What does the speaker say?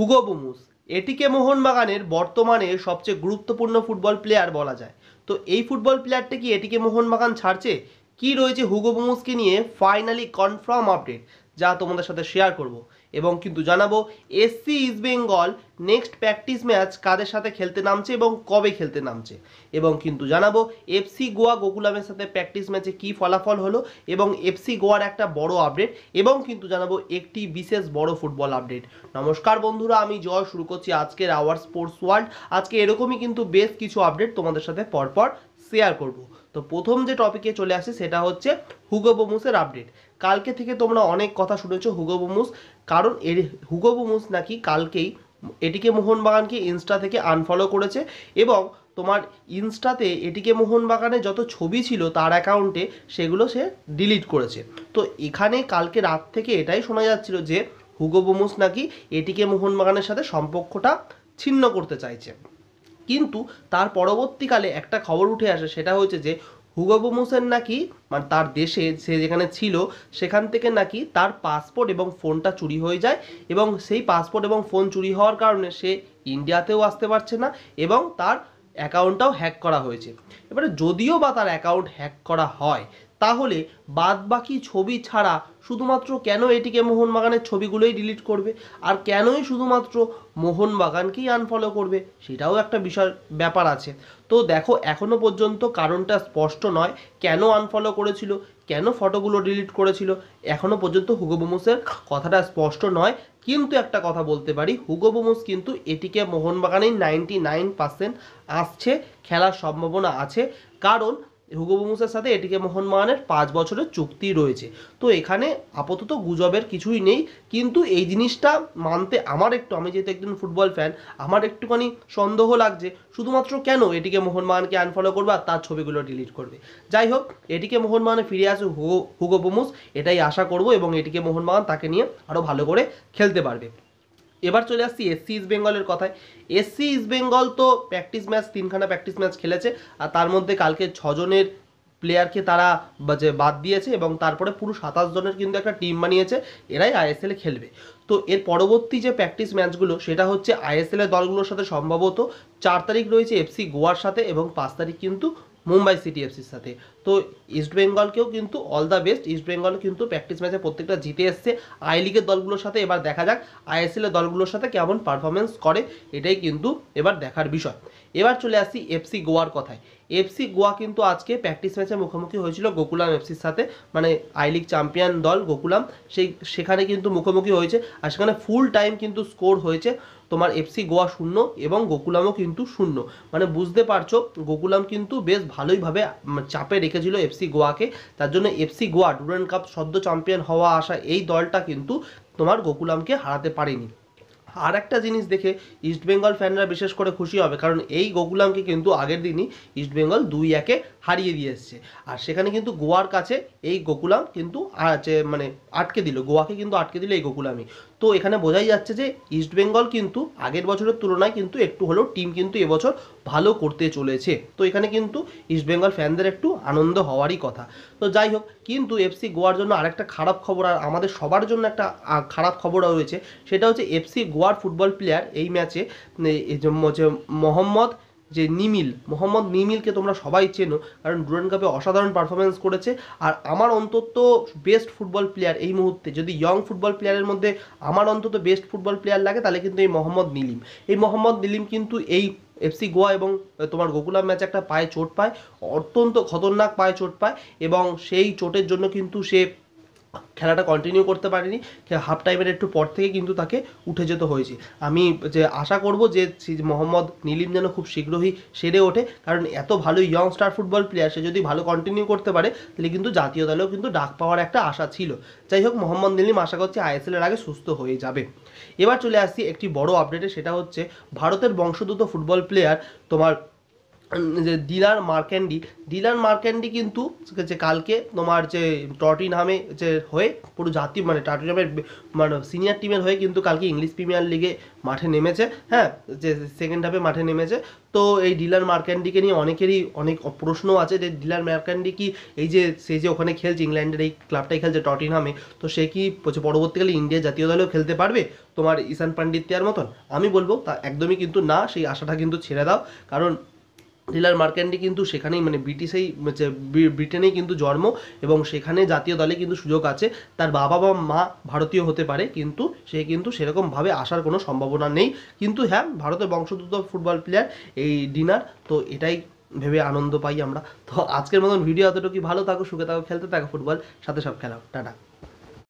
Hugo বুমুস এটিকে মোহনবাগানের বর্তমানে সবচেয়ে গুরুত্বপূর্ণ ফুটবল প্লেয়ার বলা যায় তো এই ফুটবল প্লেয়ারটা কি এটিকে মোহনবাগান ছাড়ছে কি রয়েছে হুগো বুমুসকে নিয়ে ফাইনালি কনফার্ম আপডেট যা তোমাদের সাথে শেয়ার করব এবং কিন্তু জানাবো SC East Bengal next practice match কাদের সাথে খেলতে নামছে এবং কবে খেলতে নামছে এবং কিন্তু জানাবো এফসি গোয়া গোকুলামের সাথে প্র্যাকটিস ম্যাচে কি ফলাফল হলো এবং এফসি গোয়ার একটা বড় আপডেট এবং কিন্তু জানাবো একটি বিশেষ বড় ফুটবল আপডেট নমস্কার বন্ধুরা আমি জয় শুরু করছি আজকের আওয়ার স্পোর্টস ওয়ার্ল্ড আজকে এরকমই কিন্তু বেশ কিছু আপডেট তোমাদের সাথে পরপর শেয়ার করব তো প্রথম যে টপিকে চলে আসি সেটা হচ্ছে হুগো বোমুসের আপডেট কালকে থেকে তোমরা অনেক কথা শুনেছো হুগো বোমুস কারণ এর হুগো বোমুস নাকি কালকেই এটিকে মোহনবাগানকে ইনস্টা থেকে আনফলো করেছে এবং তোমার ইনস্টাতে এটিকে মোহনবাগানে যত ছবি ছিল তার অ্যাকাউন্টে সেগুলো সে ডিলিট করেছে তো এখানে কালকে রাত থেকে এটাই শোনা যাচ্ছিল যে হুগো বোমুস নাকি এটিকে মোহনবাগানের সাথে সম্পর্কটা ছিন্ন করতে চাইছে কিন্তু তার পরবর্তীকালে একটা খবর উঠে আসে সেটা হয়েছে যে হুগবু মোসেন নাকি মানে তার দেশে সে যেখানে ছিল সেখান থেকে নাকি তার পাসপোর্ট এবং ফোনটা চুরি হয়ে যায় এবং সেই পাসপোর্ট এবং ফোন চুরি হওয়ার কারণে সে ইন্ডিয়াতেও আসতে পারছে না এবং তার অ্যাকাউন্টটাও হ্যাক করা হয়েছে এবারে যদিও বা তার অ্যাকাউন্ট হ্যাক করা হয় তাহলে বাদবাকি ছবি ছাড়া শুধুমাত্র কেন এটিকে মোহনবাগানের ছবিগুলোই ডিলিট করবে আর কেনই শুধুমাত্র মোহনবাগানকেই আনফলো করবে সেটাও একটা বিষয় ব্যাপার আছে তো দেখো এখনও পর্যন্ত কারণটা স্পষ্ট নয় কেন আনফলো করেছিল কেন ফটোগুলো ডিলিট করেছিল এখনও পর্যন্ত হুগোবোমোসের কথাটা স্পষ্ট নয় কিন্তু একটা কথা বলতে পারি হুগোবোমোস কিন্তু এটিকে মোহনবাগানেই নাইনটি নাইন পার্সেন্ট আসছে খেলার সম্ভাবনা আছে কারণ হুগোবু মুসার সাথে এটিকে মানের পাঁচ বছরের চুক্তি রয়েছে তো এখানে আপাতত গুজবের কিছুই নেই কিন্তু এই জিনিসটা মানতে আমার একটু আমি যেহেতু একজন ফুটবল ফ্যান আমার একটুখানি সন্দেহ লাগছে শুধুমাত্র কেন এটিকে মানকে আনফলো করবে আর তার ছবিগুলো ডিলিট করবে যাই হোক এটিকে মানে ফিরে আসে হুগোবু মুস এটাই আশা করব এবং এটিকে মান তাকে নিয়ে আরও ভালো করে খেলতে পারবে এবার চলে আসছি এসসি ইস্ট বেঙ্গলের কথায় এসসি ইস্ট বেঙ্গল তো প্র্যাকটিস ম্যাচ তিনখানা প্র্যাকটিস ম্যাচ খেলেছে আর তার মধ্যে কালকে ছজনের প্লেয়ারকে তারা যে বাদ দিয়েছে এবং তারপরে পুরো সাতাশ জনের কিন্তু একটা টিম বানিয়েছে এরাই আইএসএলে খেলবে তো এর পরবর্তী যে প্র্যাকটিস ম্যাচগুলো সেটা হচ্ছে আইএসএলের দলগুলোর সাথে সম্ভবত চার তারিখ রয়েছে এফসি গোয়ার সাথে এবং পাঁচ তারিখ কিন্তু মুম্বাই সিটি এফসির সাথে তো ইস্ট বেঙ্গলকেও কিন্তু all the best East Bengal কিন্তু প্র্যাকটিস ম্যাচে প্রত্যেকটা জিতে এসছে আই লিগের দলগুলোর সাথে এবার দেখা যাক আইএসএলের দলগুলোর সাথে কেমন পারফরমেন্স করে এটাই কিন্তু এবার দেখার বিষয় এবার চলে আসি এফসি গোয়ার কথায় এফসি গোয়া কিন্তু আজকে প্র্যাকটিস ম্যাচে মুখোমুখি হয়েছিল গোকুলাম এফসির সাথে মানে আই লিগ চ্যাম্পিয়ন দল গোকুলাম সেই সেখানে কিন্তু মুখোমুখি হয়েছে আর সেখানে ফুল টাইম কিন্তু স্কোর হয়েছে তোমার এফসি গোয়া শূন্য এবং গোকুলামও কিন্তু শূন্য মানে বুঝতে পারছো গোকুলাম কিন্তু বেশ ভালোইভাবে চাপে রেখেছিল এফসি গোয়াকে তার জন্য এফসি গোয়া ডুরান কাপ সদ্য চ্যাম্পিয়ন হওয়া আসা এই দলটা কিন্তু তোমার গোকুলামকে হারাতে পারেনি আর একটা জিনিস দেখে ইস্টবেঙ্গল ফ্যানরা বিশেষ করে খুশি হবে কারণ এই গোকুলামকে কিন্তু আগের দিনই ইস্টবেঙ্গল দুই একে হারিয়ে দিয়ে এসছে আর সেখানে কিন্তু গোয়ার কাছে এই গোকুলাম কিন্তু মানে আটকে দিল গোয়াকে কিন্তু আটকে দিল এই গোকুলামি তো এখানে বোঝাই যাচ্ছে যে ইস্টবেঙ্গল কিন্তু আগের বছরের তুলনায় কিন্তু একটু হলেও টিম কিন্তু এবছর ভালো করতে চলেছে তো এখানে কিন্তু ইস্টবেঙ্গল ফ্যানদের একটু আনন্দ হওয়ারই কথা তো যাই হোক কিন্তু এফসি গোয়ার জন্য আরেকটা খারাপ খবর আর আমাদের সবার জন্য একটা খারাপ খবর রয়েছে সেটা হচ্ছে এফসি গোয়ার ফুটবল প্লেয়ার এই ম্যাচে মোহাম্মদ যে নিমিল মোহাম্মদ নিমিলকে তোমরা সবাই চেনো কারণ ডুরান কাপে অসাধারণ পারফরমেন্স করেছে আর আমার অন্তত বেস্ট ফুটবল প্লেয়ার এই মুহূর্তে যদি ইয়ং ফুটবল প্লেয়ারের মধ্যে আমার অন্তত বেস্ট ফুটবল প্লেয়ার লাগে তাহলে কিন্তু এই মোহাম্মদ নিলিম এই মোহাম্মদ নিলিম কিন্তু এই এফসি গোয়া এবং তোমার গোকুলাম ম্যাচে একটা পায়ে চোট পায় অত্যন্ত খতরনাক পায়ে চোট পায় এবং সেই চোটের জন্য কিন্তু সে খেলাটা কন্টিনিউ করতে পারেনি হাফ টাইমের একটু পর থেকে কিন্তু তাকে উঠে যেতে হয়েছে আমি যে আশা করব যে মোহাম্মদ নীলিম যেন খুব শীঘ্রই সেরে ওঠে কারণ এত ভালো ইয়ং স্টার ফুটবল প্লেয়ার সে যদি ভালো কন্টিনিউ করতে পারে তাহলে কিন্তু জাতীয় দলেও কিন্তু ডাক পাওয়ার একটা আশা ছিল যাই হোক মোহাম্মদ নীলিম আশা করছি আইএসএলের আগে সুস্থ হয়ে যাবে এবার চলে আসছি একটি বড় আপডেটে সেটা হচ্ছে ভারতের বংশোদ্ভূত ফুটবল প্লেয়ার তোমার যে ডিলার মার্কেন্ডি ডিলার মার্কেন্ডি কিন্তু যে কালকে তোমার যে টটিনহামে যে হয়ে পুরো জাতীয় মানে টটি নামের মানে সিনিয়র টিমের হয়ে কিন্তু কালকে ইংলিশ প্রিমিয়ার লিগে মাঠে নেমেছে হ্যাঁ যে সেকেন্ড হাফে মাঠে নেমেছে তো এই ডিলার মার্কেন্ডিকে নিয়ে অনেকেরই অনেক প্রশ্ন আছে যে ডিলার মার্কেন্ডি কি এই যে সে যে ওখানে খেলছে ইংল্যান্ডের এই ক্লাবটাই খেলছে টটিনহামে তো সে কি পরবর্তীকালে ইন্ডিয়া জাতীয় দলেও খেলতে পারবে তোমার ঈশান পান্ডিত্যার মতন আমি বলবো তা একদমই কিন্তু না সেই আশাটা কিন্তু ছেড়ে দাও কারণ টিলার মার্কেন্ডি কিন্তু সেখানেই মানে ব্রিটিশেই ব্রিটেনেই কিন্তু জন্ম এবং সেখানে জাতীয় দলে কিন্তু সুযোগ আছে তার বাবা বা মা ভারতীয় হতে পারে কিন্তু সে কিন্তু সেরকমভাবে আসার কোনো সম্ভাবনা নেই কিন্তু হ্যাঁ ভারতের বংশোদ্ভূত ফুটবল প্লেয়ার এই ডিনার তো এটাই ভেবে আনন্দ পাই আমরা তো আজকের মতন ভিডিও এতটুকু ভালো থাকো সুখে থাকো খেলতে থাকো ফুটবল সাথে সব খেলাও টাটা